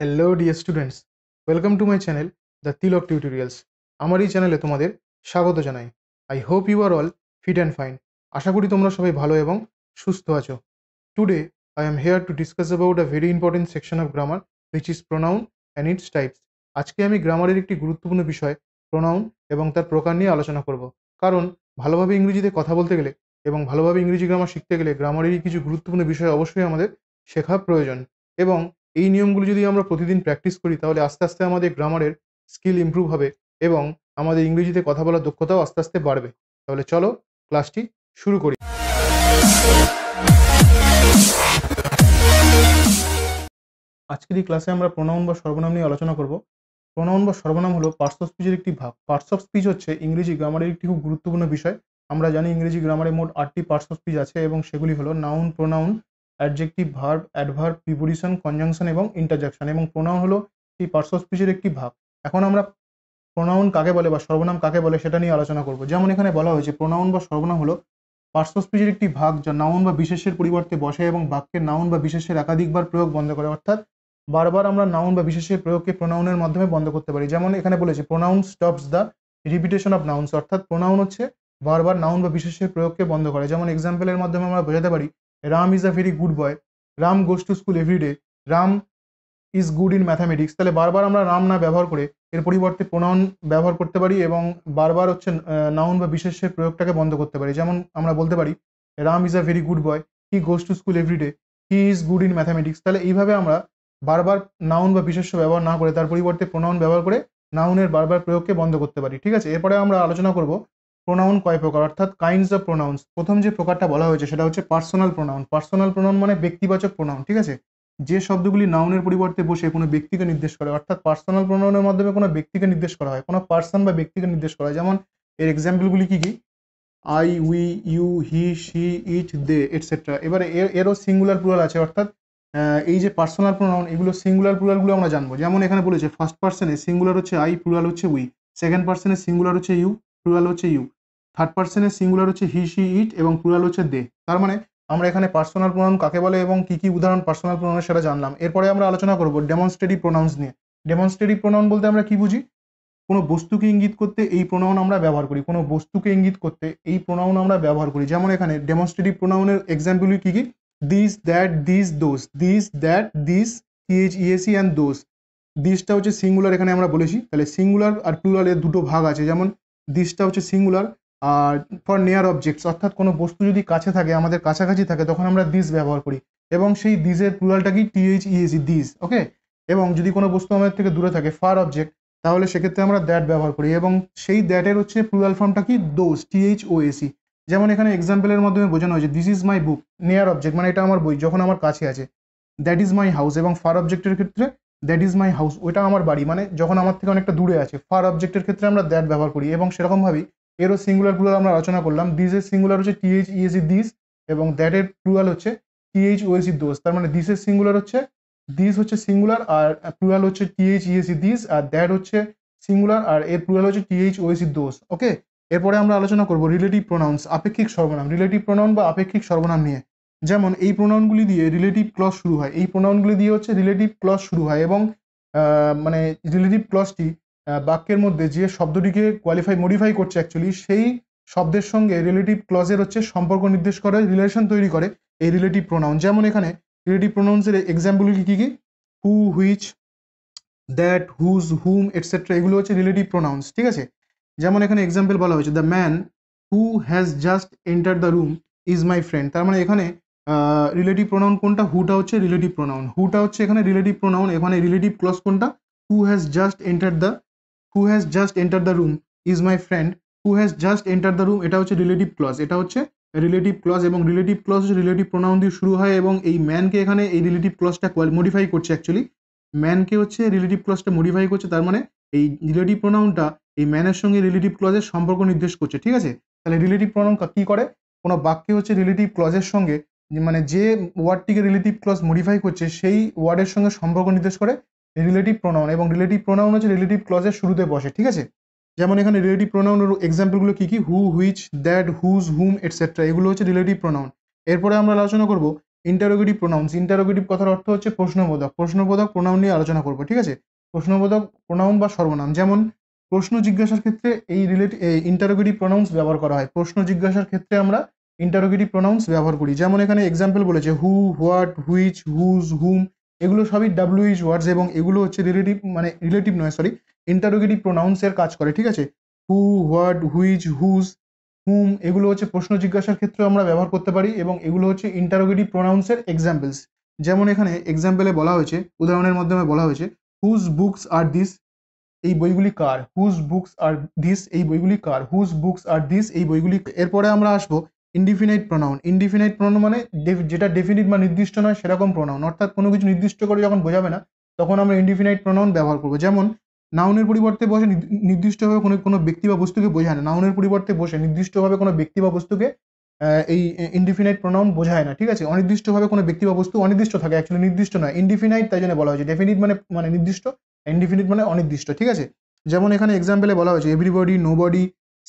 hello dear students welcome to my channel the Tilak tutorials আমার এই চ্যানেলে তোমাদের স্বাগত জানাই I hope you are all fit and fine আশা করি তোমরা সবাই ভালো এবং সুস্থ আছো today I am here to discuss about a very important section of grammar which is pronoun and its types আজকে আমি গ্রামারের একটি গুরুত্বপূর্ণ বিষয় প্রোনাউন এবং তার প্রকার নিয়ে আলোচনা করব কারণ ভালোভাবে ইংরেজিতে কথা বলতে গেলে এবং ভালোভাবে ইংরেজি গ্রামার শিখতে গেলে গ্রামারেরই কিছু গুরুত্বপূর্ণ বিষয় অবশ্যই আমাদের শেখা প্রয়োজন এবং এই নিয়মগুলো যদি আমরা প্রতিদিন প্র্যাকটিস করি তাহলে আস্তে আস্তে আমাদের গ্রামারের স্কিল ইম্প্রুভ হবে এবং আমাদের ইংরেজিতে কথা বলার দক্ষতাও আস্তে আস্তে বাড়বে তাহলে চলো ক্লাসটি শুরু করি আজকের এই ক্লাসে আমরা প্রণাম বা সর্বনাম নিয়ে আলোচনা করব প্রণাম বা সর্বনাম হলো পার্টস অফ স্পিচের একটি ভাগ পার্টস অফ স্পিচ হচ্ছে ইংরেজি গ্রামারের একটি খুব গুরুত্বপূর্ণ বিষয় আমরা জানি ইংরেজি গ্রামারে মোট আটটি পার্টস অফ স্পিচ আছে এবং সেগুলি হলো noun pronoun adjective verb adverb preposition conjunction এবং ইন্টারজাকশন এবং প্রোনাউন হলো এই স্পিচের একটি ভাগ এখন আমরা প্রোনাউন কাকে বলে বা সর্বনাম কাকে বলে সেটা নিয়ে আলোচনা করব যেমন এখানে বলা হয়েছে প্রোনাউন বা সর্বনাম হলো পার্শ্বস্পিচির একটি ভাগ যা নাউন বা বিশেষের পরিবর্তে বসে এবং বাক্যের নাউন বা বিশেষের একাধিকবার প্রয়োগ বন্ধ করে অর্থাৎ বারবার আমরা নাউন বা বিশেষের প্রয়োগকে প্রোনাউনের মাধ্যমে বন্ধ করতে পারি যেমন এখানে বলেছে pronoun stops the repetition of nouns অর্থাৎ প্রোনাউন হচ্ছে বারবার নাউন বা বিশেষের প্রয়োগকে বন্ধ করে যেমন এক্সাম্পলের মাধ্যমে আমরা বোঝাতে পারি Ram is a very good boy Ram goes to school every day Ram is good in mathematics তাহলে বারবার আমরা রাম না ব্যবহার করে এর পরিবর্তে প্রোনাউন ব্যবহার করতে পারি এবং বারবার হচ্ছে নাউন বা বিশেষের প্রয়োগটাকে বন্ধ করতে পারি যেমন আমরা বলতে পারি Ram is a very good boy he goes to school every day he is good in mathematics তাহলে এইভাবে আমরা বারবার নাউন বা বিশেষ্য ব্যবহার না করে তার পরিবর্তে প্রোনাউন ব্যবহার করে নাউনের বারবার প্রয়োগকে বন্ধ করতে পারি ঠিক আছে এরপরে আমরা আলোচনা করব প্রোনাউন কয় প্রকার অর্থাৎ কাইন্ডস অফ প্রোনাউন্স প্রথম যে প্রকারটা বলা হয়েছে সেটা হচ্ছে পার্সোনাল প্রোনাউন পার্সোনাল প্রোনাউন মানে ব্যক্তিবাচক প্রোনাউন ঠিক আছে যে শব্দগুলি নাউনের পরিবর্তে বসে কোনো ব্যক্তিকে নির্দেশ করে অর্থাৎ পার্সোনাল প্রোনাউনের মাধ্যমে কোনো ব্যক্তিকে নির্দেশ করা হয় কোনো পার্সন বা ব্যক্তিকে নির্দেশ করা হয় যেমন এর এক্সাম্পলগুলি কী কী I we you he she it they etcetera এবারে এর এরও সিঙ্গুলার প্লুরাল আছে অর্থাৎ এই যে পার্সোনাল প্রোনাউন এগুলো সিঙ্গুলার প্লুরালগুলো আমরা জানবো যেমন এখানে বলেছে ফার্স্ট পার্সনে সিঙ্গুলার হচ্ছে আই প্লুরাল হচ্ছে উই সেকেন্ড পার্সনে সিঙ্গুলার হচ্ছে ইউ প্লুরাল হচ্ছে ইউ থার্ড পার্সনের সিঙ্গুলার হচ্ছে হি সি ইট এবং প্লুরাল হচ্ছে দে তার মানে আমরা এখানে পার্সোনাল প্রোনাউন কাকে বলে এবং কি কি উদাহরণ পার্সোনাল প্রোনাউন সেটা জানলাম এরপরে আমরা আলোচনা করব ডেমনস্ট্রেটিভ প্রোনাউন্স নিয়ে ডেমনস্ট্রেটিভ প্রোনাউন বলতে আমরা কি বুঝি কোনো বস্তুকে ইঙ্গিত করতে এই প্রোনাউন আমরা ব্যবহার করি কোনো বস্তুকে ইঙ্গিত করতে এই প্রোনাউন আমরা ব্যবহার করি যেমন এখানে ডেমনস্ট্রেটিভ প্রোনাউনের এক্সাম্পল কি কি this that this those this that this CH EAC and those দিসটা হচ্ছে সিঙ্গুলার এখানে আমরা বলেছি তাহলে সিঙ্গুলার আর এর দুটো ভাগ আছে যেমন দিসটা হচ্ছে সিঙ্গুলার আর ফর নিয়ার অবজেক্টস অর্থাৎ কোনো বস্তু যদি কাছে থাকে আমাদের কাছাকাছি থাকে তখন আমরা দিস ব্যবহার করি এবং সেই দিসের প্লুরালটা কি টিএইচ ইএসি দিস ওকে এবং যদি কোনো বস্তু আমাদের থেকে দূরে থাকে ফার অবজেক্ট তাহলে সেক্ষেত্রে আমরা দ্যাট ব্যবহার করি এবং সেই দ্যাটের হচ্ছে প্লুরাল ফর্মটা কি দোজ টিএইচ ওএসি যেমন এখানে এক্সাম্পলের মাধ্যমে বোঝানো হয়েছে this is my book near object মানে এটা আমার বই যখন আমার কাছে আছে দ্যাট ইজ মাই হাউস এবং ফার অবজেক্টের ক্ষেত্রে দ্যাট ইজ মাই হাউস ওইটা আমার বাড়ি মানে যখন আমার থেকে অনেকটা দূরে আছে ফার অবজেক্টের ক্ষেত্রে আমরা দ্যাট ব্যবহার করি এবং সেরকমভাবেই এরও সিঙ্গুলার প্লুরাল আমরা আলোচনা করলাম দিস এর সিঙ্গুলার হচ্ছে টিএইচ ইএসি দিস এবং দ্যাট এর প্লুরাল হচ্ছে টিএইচ ওএসি দোষ তার মানে দিস এর সিঙ্গুলার হচ্ছে দিস হচ্ছে সিঙ্গুলার আর প্লুরাল হচ্ছে টিএইচ ইএসি দিস আর দ্যাট হচ্ছে সিঙ্গুলার আর এর প্লুরাল হচ্ছে টিএইচ ওএসি দোষ ওকে এরপরে আমরা আলোচনা করব রিলেটিভ প্রোনাউন্স আপেক্ষিক সর্বনাম রিলেটিভ প্রোনাউন বা আপেক্ষিক সর্বনাম নিয়ে যেমন এই প্রোনাউনগুলি দিয়ে রিলেটিভ ক্লস শুরু হয় এই প্রোনাউনগুলি দিয়ে হচ্ছে রিলেটিভ ক্লস শুরু হয় এবং মানে রিলেটিভ ক্লসটি বাক্যের মধ্যে যে শব্দটিকে কোয়ালিফাই মডিফাই করছে অ্যাকচুয়ালি সেই শব্দের সঙ্গে রিলেটিভ ক্লজের হচ্ছে সম্পর্ক নির্দেশ করে রিলেশন তৈরি করে এই রিলেটিভ প্রোনাউন যেমন এখানে রিলেটিভ প্রোনাউন্সের এক্সাম্পলগুলি কী কী who which that whose whom etcetera এগুলো হচ্ছে রিলেটিভ প্রোনাউন্স ঠিক আছে যেমন এখানে এক্সাম্পল বলা হয়েছে the man who has just enter the room is my friend তার মানে এখানে রিলেটিভ প্রোনাউন কোনটা হুটা হচ্ছে রিলেটিভ প্রোনাউন হুটা হচ্ছে এখানে রিলেটিভ প্রোনাউন এখানে রিলেটিভ ক্লস কোনটা who has just enter the who has just enter the room is my friend who has just enter the room এটা হচ্ছে রিলেটিভ ক্লজ এটা হচ্ছে রিলেটিভ ক্লজ এবং রিলেটিভ ক্লজ হচ্ছে রিলেটিভ প্রোনাউন দিয়ে শুরু হয় এবং এই ম্যানকে এখানে এই রিলেটিভ ক্লসটা মডিফাই করছে অ্যাকচুয়ালি ম্যানকে হচ্ছে রিলেটিভ ক্লসটা মডিফাই করছে তার মানে এই রিলেটিভ প্রোনাউনটা এই ম্যানের সঙ্গে রিলেটিভ ক্লজের সম্পর্ক নির্দেশ করছে ঠিক আছে তাহলে রিলেটিভ প্রোনাউন কী করে কোনো বাক্যে হচ্ছে রিলেটিভ ক্লজের সঙ্গে মানে যে ওয়ার্ডটিকে রিলেটিভ ক্লজ মডিফাই করছে সেই ওয়ার্ডের সঙ্গে সম্পর্ক নির্দেশ করে রিলেটিভ প্রোনাউন এবং রিলেটিভ প্রোনাউন হচ্ছে রিলেটিভ ক্লজের শুরুতে বসে ঠিক আছে যেমন এখানে রিলেটিভ প্রোনাউনের এক্সাম্পলগুলো কী কী who which that whose whom etcetera এগুলো হচ্ছে রিলেটিভ প্রোনাউন এরপরে আমরা আলোচনা করব ইন্টারোগেটিভ প্রোনাউন্স ইন্টারোগেটিভ কথার অর্থ হচ্ছে প্রশ্নবোধক প্রশ্নবোধক প্রোনাউন নিয়ে আলোচনা করব ঠিক আছে প্রশ্নবোধক প্রোনাউন বা সর্বনাম যেমন প্রশ্ন জিজ্ঞাসার ক্ষেত্রে এই রিলেটিভ ইন্টারোগেটিভ প্রোনাউন্স ব্যবহার করা হয় প্রশ্ন জিজ্ঞাসার ক্ষেত্রে আমরা ইন্টারোগেটিভ প্রোনাউন্স ব্যবহার করি যেমন এখানে এক্সাম্পল বলেছে who what which whose whom এগুলো সবই ডাব্লিউইচ ওয়ার্ডস এবং এগুলো হচ্ছে রিলেটিভ মানে রিলেটিভ নয় সরি ইন্টারোগেটিভ প্রোনাউন্সের কাজ করে ঠিক আছে who what which whose whom এগুলো হচ্ছে প্রশ্ন জিজ্ঞাসার ক্ষেত্রে আমরা ব্যবহার করতে পারি এবং এগুলো হচ্ছে ইন্টারোগেটিভ প্রোনাউন্সের এক্সাম্পলস যেমন এখানে এক্সাম্পলে বলা হয়েছে উদাহরণের মাধ্যমে বলা হয়েছে হুজ বুকস আর দিস এই বইগুলি কার হুজ বুকস আর দিস এই বইগুলি কার হুজ বুকস আর দিস এই বইগুলি এরপরে আমরা আসবো ইনডিফিনাইট প্রোনাউন ইনডিফিনাইট প্রোনাউন মানে যেটা ডেফিনিট বা নির্দিষ্ট নয় সেরকম প্রোনাউন অর্থাৎ কোনো কিছু নির্দিষ্ট করে যখন বোঝাবে না তখন আমরা ইনডিফিনাইট প্রোনাউন ব্যবহার করবো যেমন নাউনের পরিবর্তে বসে নির্দিষ্টভাবে কোনো কোনো ব্যক্তি বা বস্তুকে বোঝায় না নাউনের পরিবর্তে বসে নির্দিষ্টভাবে কোনো ব্যক্তি বা বস্তুকে এই ইনডিফিনাইট প্রোনাউন বোঝায় না ঠিক আছে অনির্দিষ্টভাবে কোনো ব্যক্তি বা বস্তু অনির্দিষ্ট থাকে অ্যাকচুয়ালি নির্দিষ্ট নয় ইনডিফিনাইট তাই জন্য বলা হয়েছে ডেফিনিট মানে মানে নির্দিষ্ট ইনডিফিনিট মানে অনির্দিষ্ট ঠিক আছে যেমন এখানে এক্সাম্পলে বলা হয়েছে everybody nobody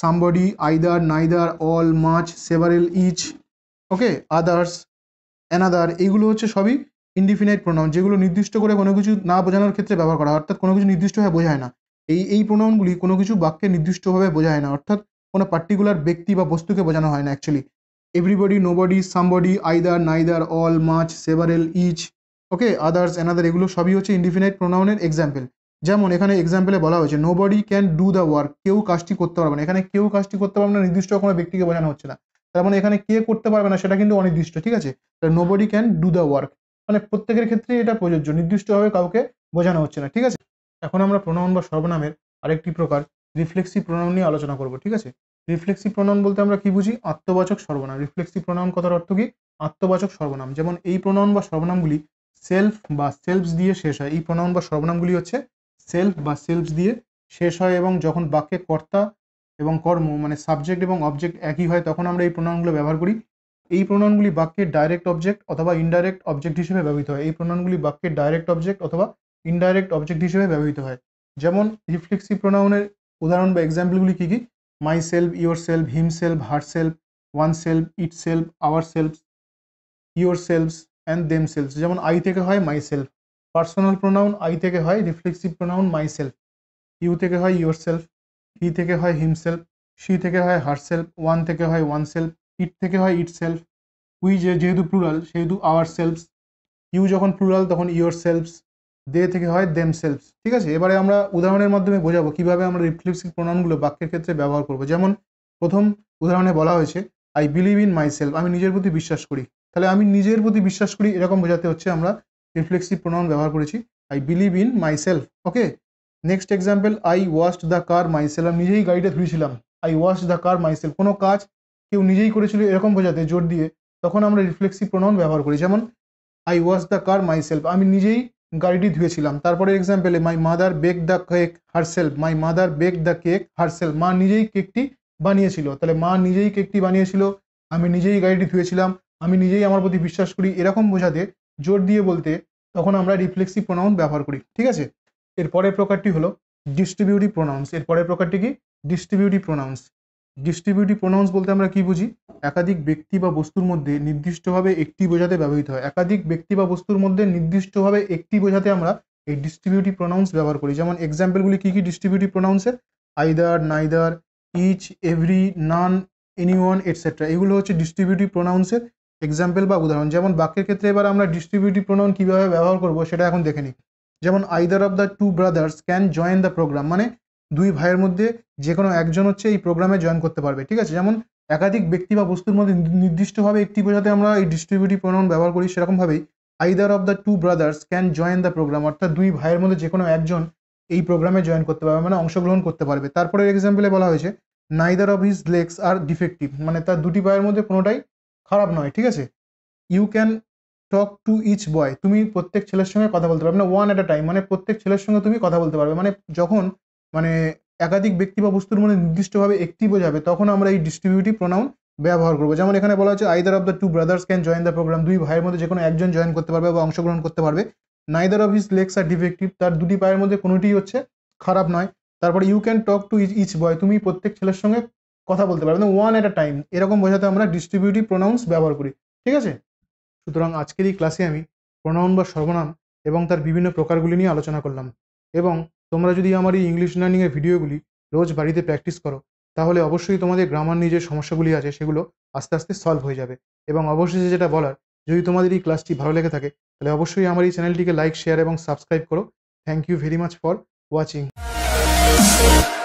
somebody, either, neither, all, much, several, each, okay others another এইগুলো হচ্ছে সবই ইনডিফিনাইট প্রোনাউন যেগুলো নির্দিষ্ট করে কোনো কিছু না বোঝানোর ক্ষেত্রে ব্যবহার করা অর্থাৎ কোনো কিছু নির্দিষ্টভাবে বোঝায় না এই এই প্রোনাউনগুলি কোনো কিছু বাক্যে নির্দিষ্টভাবে বোঝায় না অর্থাৎ কোনো পার্টিকুলার ব্যক্তি বা বস্তুকে বোঝানো হয় না actually everybody body somebody either neither all much several each okay others another এগুলো সবই হচ্ছে ইনডিফিনাইট প্রোনাউনের এক্সাম্পল যেমন এখানে এক্সাম্পলে বলা হয়েছে nobody can do the work কেউ কাজটি করতে পারবে না এখানে কেউ কাজটি করতে পারবে না নির্দিষ্ট কোনো ব্যক্তিকে বোঝানো হচ্ছে না তার মানে এখানে কে করতে পারবে না সেটা কিন্তু অনির্দিষ্ট ঠিক আছে nobody can do the work মানে প্রত্যেকের ক্ষেত্রে এটা প্রযোজ্য নির্দিষ্টভাবে কাউকে বোঝানো হচ্ছে না ঠিক আছে এখন আমরা প্রণাম বা সর্বনামের আরেকটি প্রকার রিফ্লেক্সি প্রণাম নিয়ে আলোচনা করব ঠিক আছে রিফ্লেক্সি প্রণাম বলতে আমরা কি বুঝি আত্মবাচক সর্বনাম রিফ্লেক্সি প্রণাম কথার অর্থ কি আত্মবাচক সর্বনাম যেমন এই প্রণাম বা সর্বনামগুলি সেলফ বা সেলফ দিয়ে শেষ হয় এই প্রণাম বা সর্বনামগুলি হচ্ছে সেলফ বা সেলফ দিয়ে শেষ হয় এবং যখন বাক্যে কর্তা এবং কর্ম মানে সাবজেক্ট এবং অবজেক্ট একই হয় তখন আমরা এই প্রণয়নগুলো ব্যবহার করি এই প্রণয়নগুলি বাক্যের ডাইরেক্ট অবজেক্ট অথবা ইনডাইরেক্ট অবজেক্ট হিসেবে ব্যবহৃত হয় এই প্রণয়নগুলি বাক্যের ডাইরেক্ট অবজেক্ট অথবা ইনডাইরেক্ট অবজেক্ট হিসেবে ব্যবহৃত হয় যেমন রিফ্লেক্সিভ প্রণয়নের উদাহরণ বা এক্সাম্পলগুলি কী কী myself yourself himself herself oneself itself ourself yourselves and themselves যেমন আই থেকে হয় myself personal pronoun I থেকে হয় reflexive pronoun myself you থেকে হয় ইউর সেলফ হি থেকে হয় himself C থেকে হয় হার সেলফ ওয়ান থেকে হয় ওয়ান সেলফ ইট থেকে হয় ইট সেলফ উই যে যেহেতু প্লুরাল সেহেতু আওয়ার সেলফস ইউ যখন প্লুরাল তখন ইউর সেলফস দে থেকে হয় দেম সেলফস ঠিক আছে এবারে আমরা উদাহরণের মাধ্যমে বোঝাবো কীভাবে আমরা রিফ্লেক্সিভ প্রোনাউনগুলো বাক্যের ক্ষেত্রে ব্যবহার করবো যেমন প্রথম উদাহরণে বলা হয়েছে I believe in myself আমি নিজের প্রতি বিশ্বাস করি তাহলে আমি নিজের প্রতি বিশ্বাস করি এরকম বোঝাতে হচ্ছে আমরা রিফ্লেক্সিভ প্রোনাউন ব্যবহার করেছি I believe in myself okay next example I wash the car myself আমি নিজেই গাড়িটা ধুয়েছিলাম I wash the car myself কোনো কাজ কেউ নিজেই করেছিল এরকম বোঝাতে জোর দিয়ে তখন আমরা রিফ্লেক্সিভ প্রোনাউন ব্যবহার করি যেমন I wash the car myself আমি নিজেই গাড়িটি ধুয়েছিলাম তারপরে এক্সাম্পলে my mother bake the cake herself my mother bake the cake herself মা নিজেই কেকটি বানিয়েছিল তাহলে মা নিজেই কেকটি বানিয়েছিল আমি নিজেই গাড়িটি ধুয়েছিলাম আমি নিজেই আমার প্রতি বিশ্বাস করি এরকম বোঝাতে জোর দিয়ে বলতে তখন আমরা রিফ্লেক্সিভ প্রোনাউন ব্যবহার করি ঠিক আছে এর পরের প্রকারটি হলো ডিস্ট্রিবিউটিভ প্রোনাউন্স এর পরের প্রকারটি কি ডিস্ট্রিবিউটিভ প্রোনাউন্স ডিস্ট্রিবিউটিভ প্রোনাউন্স বলতে আমরা কি বুঝি একাধিক ব্যক্তি বা বস্তুর মধ্যে নির্দিষ্টভাবে একটি বোঝাতে ব্যবহৃত হয় একাধিক ব্যক্তি বা বস্তুর মধ্যে নির্দিষ্টভাবে একটি বোঝাতে আমরা এই ডিস্ট্রিবিউটিভ প্রোনাউন্স ব্যবহার করি যেমন এক্সাম্পলগুলি কী কী ডিস্ট্রিবিউটিভ প্রোনাউন্সের either neither each every none anyone etcetera এগুলো হচ্ছে ডিস্ট্রিবিউটিভ প্রোনাউন্সের এক্সাম্পল বা উদাহরণ যেমন বাক্যের ক্ষেত্রে এবার আমরা ডিস্ট্রিবিউটিভ প্রোনাউন কীভাবে ব্যবহার করব সেটা এখন দেখে নিই যেমন either of the two brothers can join the programme মানে দুই ভাইয়ের মধ্যে যে কোনো একজন হচ্ছে এই প্রোগ্রামে জয়েন করতে পারবে ঠিক আছে যেমন একাধিক ব্যক্তি বা বস্তুর মধ্যে নির্দিষ্টভাবে একটি বোঝাতে আমরা এই ডিস্ট্রিবিউটিভ প্রোনাউন ব্যবহার করি সেরকমভাবেই either of the two brothers can join the programme অর্থাৎ দুই ভাইয়ের মধ্যে যে কোনো একজন এই প্রোগ্রামে জয়েন করতে পারবে মানে অংশগ্রহণ করতে পারবে তারপরে এক্সাম্পলে বলা হয়েছে neither of his legs are defective মানে তার দুটি পায়ের মধ্যে কোনোটাই খারাপ নয় ঠিক আছে you can talk to each boy তুমি প্রত্যেক ছেলের সঙ্গে কথা বলতে পারবে না ওয়ান অ্যাট আ টাইম মানে প্রত্যেক ছেলের সঙ্গে তুমি কথা বলতে পারবে মানে যখন মানে একাধিক ব্যক্তি বা বস্তুর মধ্যে নির্দিষ্টভাবে একটি বোঝাবে তখন আমরা এই ডিস্ট্রিবিউটিভ প্রোনাউন ব্যবহার করবো যেমন এখানে বলা হচ্ছে either of the two brothers can join the programme দুই ভাইয়ের মধ্যে যে কোনো একজন জয়েন করতে পারবে বা অংশগ্রহণ করতে পারবে neither of his legs are defective তার দুটি পায়ের মধ্যে কোনোটি হচ্ছে খারাপ নয় তারপরে you can talk to each boy তুমি প্রত্যেক ছেলের সঙ্গে কথা বলতে পারবে ওয়ান এট আ টাইম এরকম বোঝাতে আমরা ডিস্ট্রিবিউটিভ প্রোনাউন্স ব্যবহার করি ঠিক আছে সুতরাং আজকের এই ক্লাসে আমি প্রোনাউন বা সর্বনাম এবং তার বিভিন্ন প্রকারগুলি নিয়ে আলোচনা করলাম এবং তোমরা যদি আমার এই ইংলিশ লার্নিংয়ের ভিডিওগুলি রোজ বাড়িতে প্র্যাকটিস করো তাহলে অবশ্যই তোমাদের গ্রামার নিয়ে যে সমস্যাগুলি আছে সেগুলো আস্তে আস্তে সলভ হয়ে যাবে এবং অবশেষে যেটা বলার যদি তোমাদের এই ক্লাসটি ভালো লেগে থাকে তাহলে অবশ্যই আমার এই চ্যানেলটিকে লাইক শেয়ার এবং সাবস্ক্রাইব করো thank you very much for watching